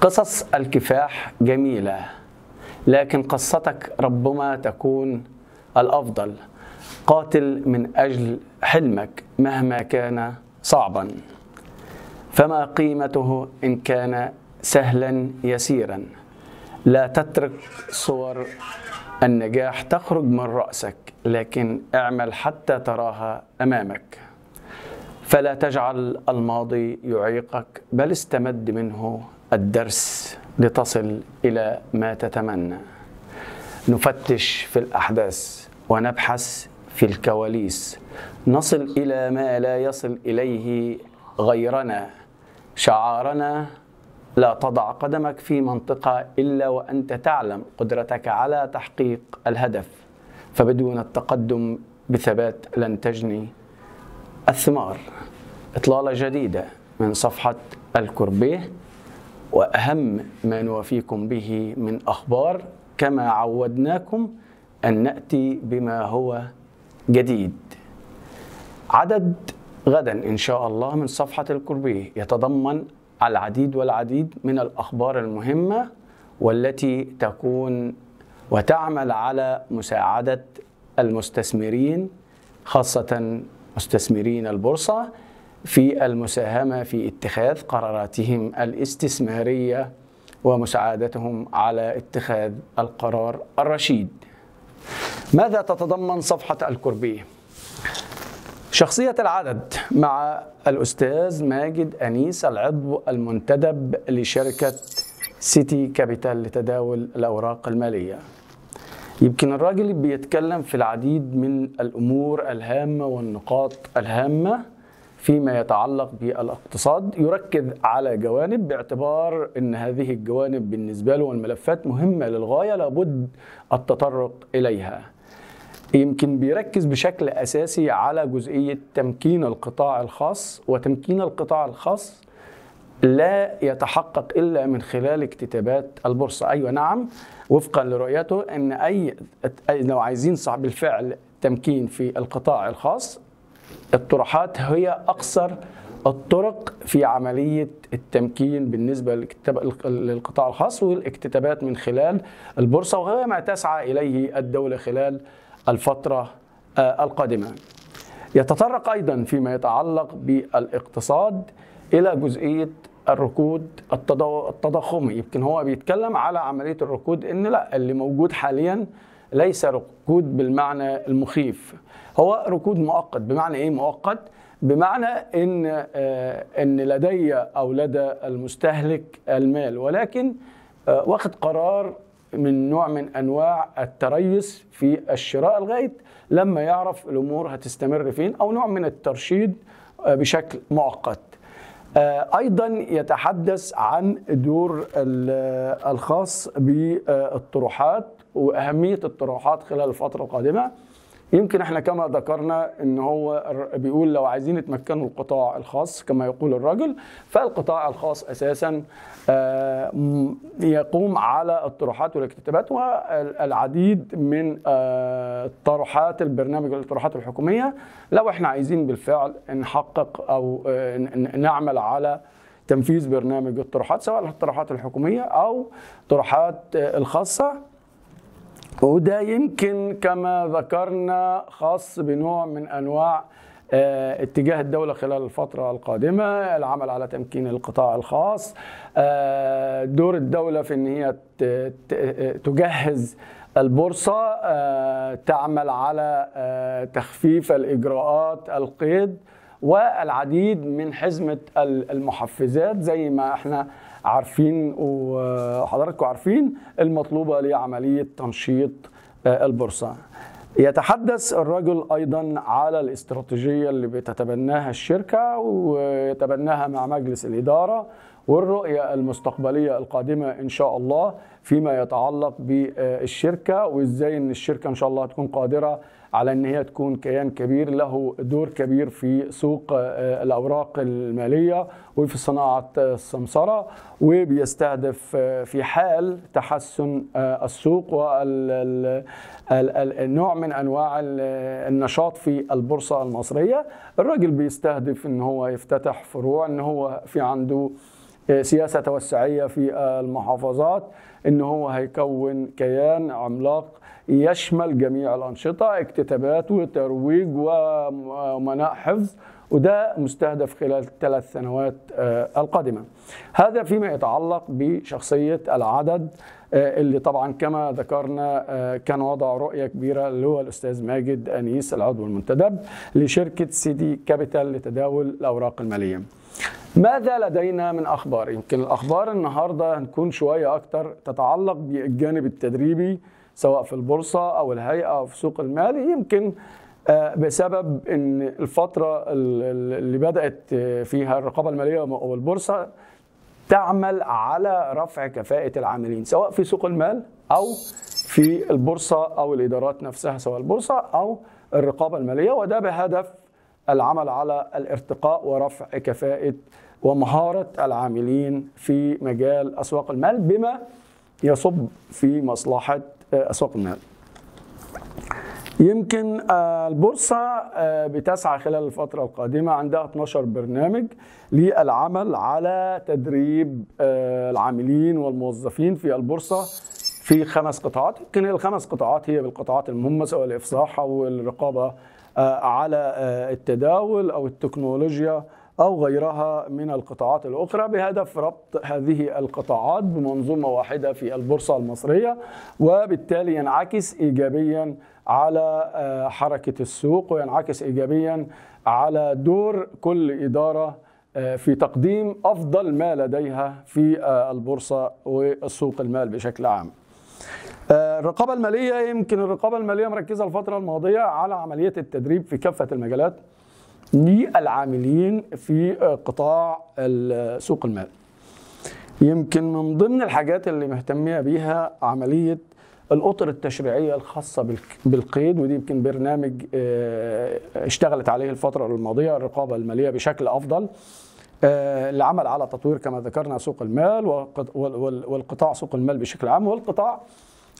قصص الكفاح جميلة لكن قصتك ربما تكون الأفضل قاتل من أجل حلمك مهما كان صعبا فما قيمته إن كان سهلا يسيرا لا تترك صور النجاح تخرج من رأسك لكن اعمل حتى تراها أمامك فلا تجعل الماضي يعيقك بل استمد منه الدرس لتصل الى ما تتمنى نفتش في الاحداث ونبحث في الكواليس نصل الى ما لا يصل اليه غيرنا شعارنا لا تضع قدمك في منطقه الا وانت تعلم قدرتك على تحقيق الهدف فبدون التقدم بثبات لن تجني الثمار اطلاله جديده من صفحه الكربيه واهم ما نوافيكم به من اخبار كما عودناكم ان ناتي بما هو جديد. عدد غدا ان شاء الله من صفحه الكربيه يتضمن العديد والعديد من الاخبار المهمه والتي تكون وتعمل على مساعده المستثمرين خاصه مستثمرين البورصه في المساهمه في اتخاذ قراراتهم الاستثماريه ومساعدتهم على اتخاذ القرار الرشيد. ماذا تتضمن صفحه الكربيه؟ شخصية العدد مع الأستاذ ماجد أنيس العضو المنتدب لشركة سيتي كابيتال لتداول الأوراق المالية يمكن الراجل بيتكلم في العديد من الأمور الهامة والنقاط الهامة فيما يتعلق بالاقتصاد يركز على جوانب باعتبار ان هذه الجوانب بالنسبه له والملفات مهمه للغايه لابد التطرق اليها يمكن بيركز بشكل اساسي على جزئيه تمكين القطاع الخاص وتمكين القطاع الخاص لا يتحقق الا من خلال اكتتابات البورصه ايوه نعم وفقا لرؤيته ان اي لو عايزين بالفعل تمكين في القطاع الخاص الطروحات هي اقصر الطرق في عملية التمكين بالنسبة للقطاع الخاص والاكتتابات من خلال البورصة وهي ما تسعى إليه الدولة خلال الفترة آه، القادمة يتطرق أيضا فيما يتعلق بالاقتصاد إلى جزئية الركود التضخمي يمكن هو بيتكلم على عملية الركود إن لا اللي موجود حاليا ليس ركود بالمعنى المخيف هو ركود مؤقت بمعنى ايه مؤقت بمعنى ان آه، ان لدي او لدى المستهلك المال ولكن آه، واخد قرار من نوع من انواع التريث في الشراء لغايه لما يعرف الامور هتستمر فين او نوع من الترشيد آه، بشكل مؤقت ايضا يتحدث عن دور الخاص بالطروحات واهميه الطروحات خلال الفتره القادمه يمكن احنا كما ذكرنا ان هو بيقول لو عايزين يتمكنوا القطاع الخاص كما يقول الرجل فالقطاع الخاص اساسا آه، يقوم على الطروحات والاكتتابات والعديد من آه، طروحات البرنامج والطروحات الحكوميه لو احنا عايزين بالفعل نحقق او آه، نعمل على تنفيذ برنامج الطروحات سواء الطروحات الحكوميه او طروحات الخاصه وده يمكن كما ذكرنا خاص بنوع من انواع آه، اتجاه الدولة خلال الفترة القادمة العمل على تمكين القطاع الخاص آه، دور الدولة في أن هي تجهز البورصة آه، تعمل على تخفيف الإجراءات القيد والعديد من حزمة المحفزات زي ما احنا عارفين وحضراتكم عارفين المطلوبه لعمليه تنشيط آه، البورصه يتحدث الرجل ايضا على الاستراتيجيه اللي بتتبناها الشركه ويتبناها مع مجلس الاداره والرؤية المستقبلية القادمة إن شاء الله فيما يتعلق بالشركة وإزاي إن الشركة إن شاء الله هتكون قادرة على إن هي تكون كيان كبير له دور كبير في سوق آه، الأوراق المالية وفي صناعة السمسرة وبيستهدف آه، في حال تحسن آه، السوق والنوع من أنواع النشاط في البورصة المصرية الراجل بيستهدف إن هو يفتتح فروع إن هو في عنده سياسه توسعيه في المحافظات ان هو هيكون كيان عملاق يشمل جميع الانشطه اكتتابات وترويج ومناء حفظ وده مستهدف خلال الثلاث سنوات آه، القادمه. هذا فيما يتعلق بشخصيه العدد آه، اللي طبعا كما ذكرنا آه، كان وضع رؤيه كبيره اللي هو الاستاذ ماجد انيس العضو المنتدب لشركه سيدي كابيتال لتداول الاوراق الماليه. ماذا لدينا من اخبار؟ يمكن الاخبار النهارده هنكون شويه اكثر تتعلق بالجانب التدريبي سواء في البورصه او الهيئه او في سوق المال يمكن آه، بسبب ان الفتره اللي بدات فيها الرقابه الماليه والبورصه تعمل على رفع كفاءة العاملين سواء في سوق المال أو في البورصة أو الإدارات نفسها سواء البورصة أو الرقابة المالية وده بهدف العمل على الارتقاء ورفع كفاءة ومهارة العاملين في مجال أسواق المال بما يصب في مصلحة آه، أسواق المال يمكن آه، البورصة آه، بتسعى خلال الفترة القادمة عندها 12 برنامج للعمل على تدريب آه، العاملين والموظفين في البورصة في خمس قطاعات يمكن الخمس قطاعات هي بالقطاعات المهمة سواء الإفصاح أو الرقابة على التداول أو التكنولوجيا أو غيرها من القطاعات الأخرى بهدف ربط هذه القطاعات بمنظومة واحدة في البورصة المصرية وبالتالي ينعكس إيجابياً على آه، حركة السوق وينعكس إيجابيا على دور كل إدارة آه، في تقديم أفضل ما لديها في آه، البورصة والسوق المال بشكل عام الرقابة المالية يمكن الرقابة المالية مركزة الفترة الماضية على عملية التدريب في كافة المجالات للعاملين في قطاع سوق المال يمكن من ضمن الحاجات اللي مهتمية بيها عملية الاطر التشريعيه الخاصه بالقيد ودي يمكن برنامج آه، اشتغلت عليه الفتره الماضيه الرقابه الماليه بشكل افضل العمل آه، على تطوير كما ذكرنا سوق المال والقطاع سوق المال بشكل عام والقطاع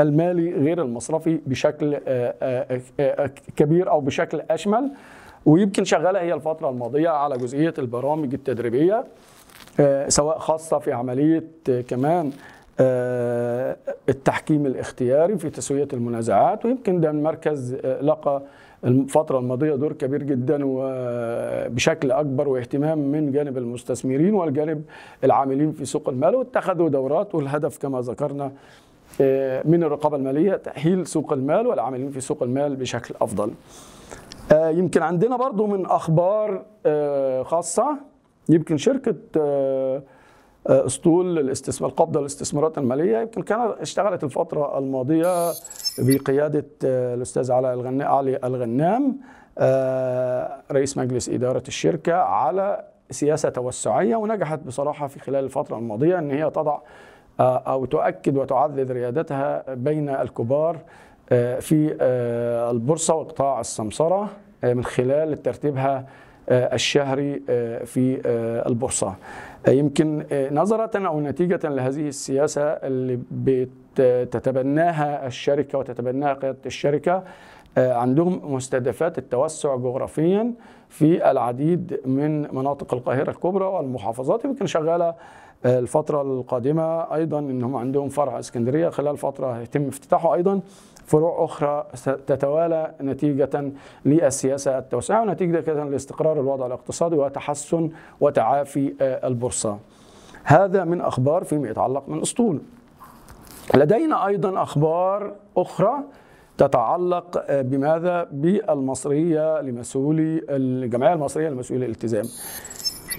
المالي غير المصرفي بشكل آه، كبير او بشكل اشمل ويمكن شغاله هي الفتره الماضيه على جزئيه البرامج التدريبيه سواء خاصه في عمليه كمان آه، التحكيم الاختياري في تسوية المنازعات ويمكن ده المركز آه، لقى الفترة الماضية دور كبير جدا وبشكل آه، أكبر واهتمام من جانب المستثمرين والجانب العاملين في سوق المال واتخذوا دورات والهدف كما ذكرنا من الرقابة المالية تأهيل سوق المال والعاملين في سوق المال بشكل أفضل يمكن عندنا برضو من أخبار خاصة يمكن شركة اسطول الاستثمار القبضه للاستثمارات الماليه يمكن كان اشتغلت الفتره الماضيه بقياده آه، الاستاذ علي, الغنا علي الغنام آه، رئيس مجلس اداره الشركه على سياسه توسعيه ونجحت بصراحه في خلال الفتره الماضيه ان هي تضع آه، او تؤكد وتعدد ريادتها بين الكبار في البورصه وقطاع السمسره من خلال ترتيبها الشهري في البورصه. آه، يمكن آه، نظرة أو نتيجة لهذه السياسة اللي بتتبناها الشركة وتتبناها قيادة الشركة آه، عندهم مستهدفات التوسع جغرافيا في العديد من مناطق القاهرة الكبرى والمحافظات يمكن شغالة الفترة القادمة أيضا أنهم عندهم فرع اسكندرية خلال فترة يتم افتتاحه أيضا فروع أخرى تتوالى نتيجة للسياسة التوسعة ونتيجة لاستقرار الوضع الاقتصادي وتحسن وتعافي آه، البورصة هذا من أخبار فيما يتعلق من أسطول لدينا أيضا أخبار أخرى تتعلق آه، بماذا بالمصرية لمسؤولي الجمعية المصرية لمسؤولي الالتزام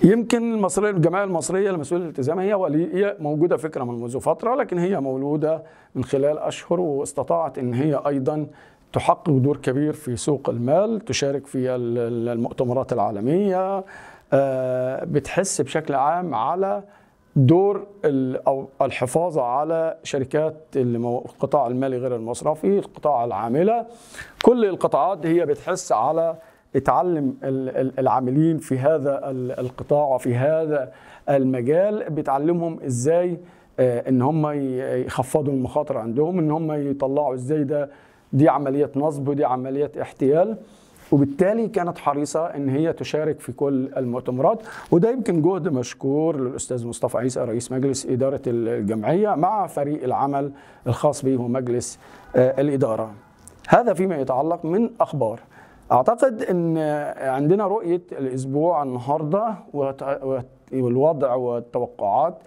يمكن المصريه الجمعيه المصريه لمسؤوليه الالتزام هي هي موجوده فكره منذ فتره لكن هي مولوده من خلال اشهر واستطاعت ان هي ايضا تحقق دور كبير في سوق المال تشارك في المؤتمرات العالميه آه، بتحس بشكل عام على دور او الحفاظ على شركات القطاع المالي غير المصرفي القطاع العامله كل القطاعات هي بتحس على بتعلم العاملين في هذا القطاع وفي هذا المجال بتعلمهم ازاي آه، ان هم يخفضوا المخاطر عندهم ان هم يطلعوا ازاي ده دي عمليه نصب ودي عمليه احتيال وبالتالي كانت حريصة أن هي تشارك في كل المؤتمرات وده يمكن جهد مشكور للأستاذ مصطفى عيسى رئيس مجلس إدارة الجمعية مع فريق العمل الخاص به مجلس آه، الإدارة هذا فيما يتعلق من أخبار اعتقد ان عندنا رؤيه الاسبوع النهارده والوضع والتوقعات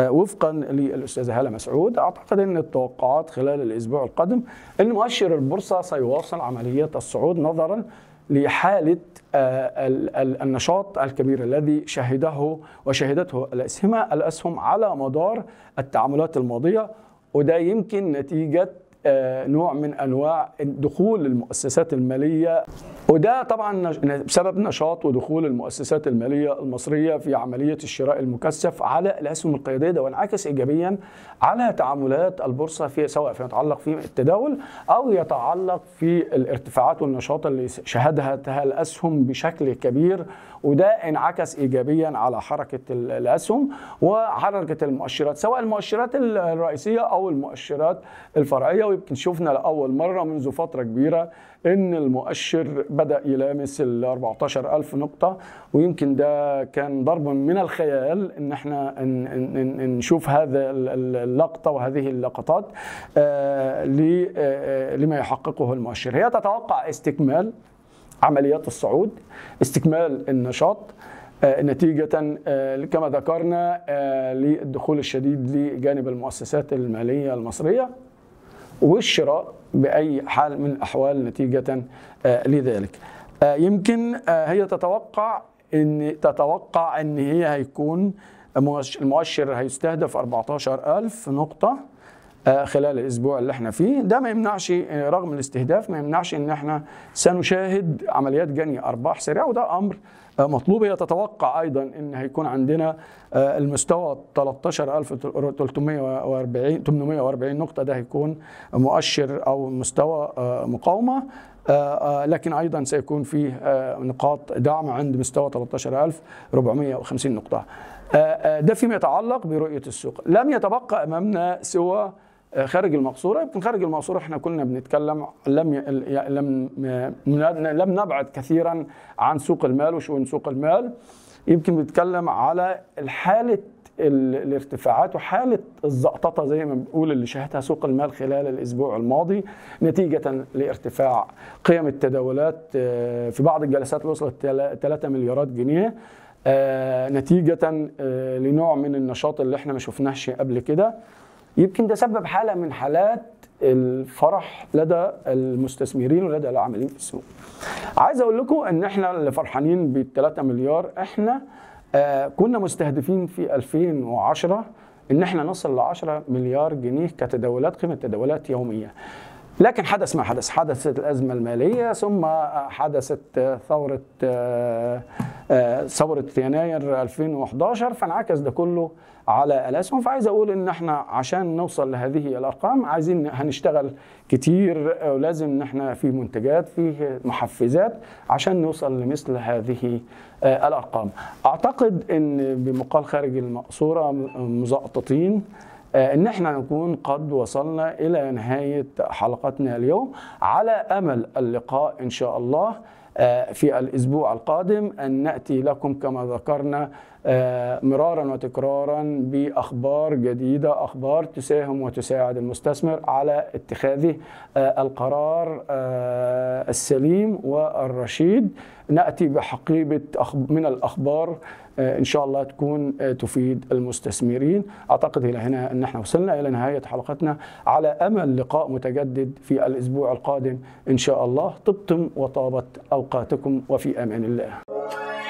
آه، وفقا للاستاذه هاله مسعود اعتقد ان التوقعات خلال الاسبوع القادم ان مؤشر البورصه سيواصل عمليه الصعود نظرا لحاله آه، النشاط الكبير الذي شهده وشهدته الاسهم الاسهم على مدار التعاملات الماضيه وده يمكن نتيجه آه، نوع من انواع دخول المؤسسات الماليه وده طبعا بسبب نشاط ودخول المؤسسات الماليه المصريه في عمليه الشراء المكثف على الاسهم القياديه ده وانعكس ايجابيا على تعاملات البورصه في سواء فيما يتعلق في التداول او يتعلق في الارتفاعات والنشاط اللي شهدتها الاسهم بشكل كبير وده انعكس ايجابيا على حركه الاسهم وحركه المؤشرات سواء المؤشرات الرئيسيه او المؤشرات الفرعيه ويمكن شفنا لاول مره منذ فتره كبيره ان المؤشر بدا يلامس ال 14000 نقطه ويمكن ده كان ضرب من الخيال ان احنا نشوف هذا اللقطه وهذه اللقطات آه، آه، آه، لما يحققه المؤشر هي تتوقع استكمال عمليات الصعود استكمال النشاط آه، نتيجة آه، كما ذكرنا آه، للدخول الشديد لجانب المؤسسات المالية المصرية والشراء بأي حال من الأحوال نتيجة لذلك يمكن هي تتوقع ان تتوقع ان هي هيكون المؤشر هيستهدف 14000 نقطه آه، خلال الاسبوع اللي احنا فيه ده ما يمنعش آه، رغم الاستهداف ما يمنعش ان احنا سنشاهد عمليات جني ارباح سريعه وده امر آه، مطلوب هي تتوقع ايضا ان هيكون عندنا المستوى 13340 840 نقطه ده هيكون مؤشر او مستوى مقاومه لكن ايضا سيكون فيه نقاط دعم عند مستوى 13450 نقطه ده فيما يتعلق برؤيه السوق لم يتبقى امامنا سوى آه، خارج المقصوره يمكن خارج المقصوره احنا كنا بنتكلم لم لم آه، لم نبعد كثيرا عن سوق المال وشؤون سوق المال يمكن بنتكلم على حاله الارتفاعات وحالة الزقططة زي ما بنقول اللي شهدتها سوق المال خلال الأسبوع الماضي نتيجة لارتفاع قيم التداولات آه، في بعض الجلسات وصلت 3 مليارات جنيه نتيجة لنوع من النشاط اللي احنا ما شفناهش قبل كده يمكن ده سبب حاله من حالات الفرح لدى المستثمرين ولدى العاملين في السوق. عايز اقول لكم ان احنا اللي فرحانين بال 3 مليار احنا آه كنا مستهدفين في 2010 ان احنا نصل ل 10 مليار جنيه كتداولات قيمه تداولات يوميه. لكن حدث ما حدث حدثت الأزمة المالية ثم حدثت ثورة آه، آه، ثورة يناير 2011 فانعكس ده كله على الأسهم فعايز أقول إن إحنا عشان نوصل لهذه الأرقام عايزين هنشتغل كتير ولازم إن إحنا في منتجات في محفزات عشان نوصل لمثل هذه آه، الأرقام أعتقد إن بمقال خارج المقصورة مزقططين آه، ان احنا نكون قد وصلنا الى نهايه حلقتنا اليوم على امل اللقاء ان شاء الله آه، في الاسبوع القادم ان ناتي لكم كما ذكرنا آه، مرارا وتكرارا باخبار جديده اخبار تساهم وتساعد المستثمر على اتخاذه آه، القرار آه، السليم والرشيد ناتي بحقيبه من الاخبار ان شاء الله تكون تفيد المستثمرين اعتقد الى هنا ان احنا وصلنا الى نهايه حلقتنا على امل لقاء متجدد في الاسبوع القادم ان شاء الله طبتم وطابت اوقاتكم وفي امان الله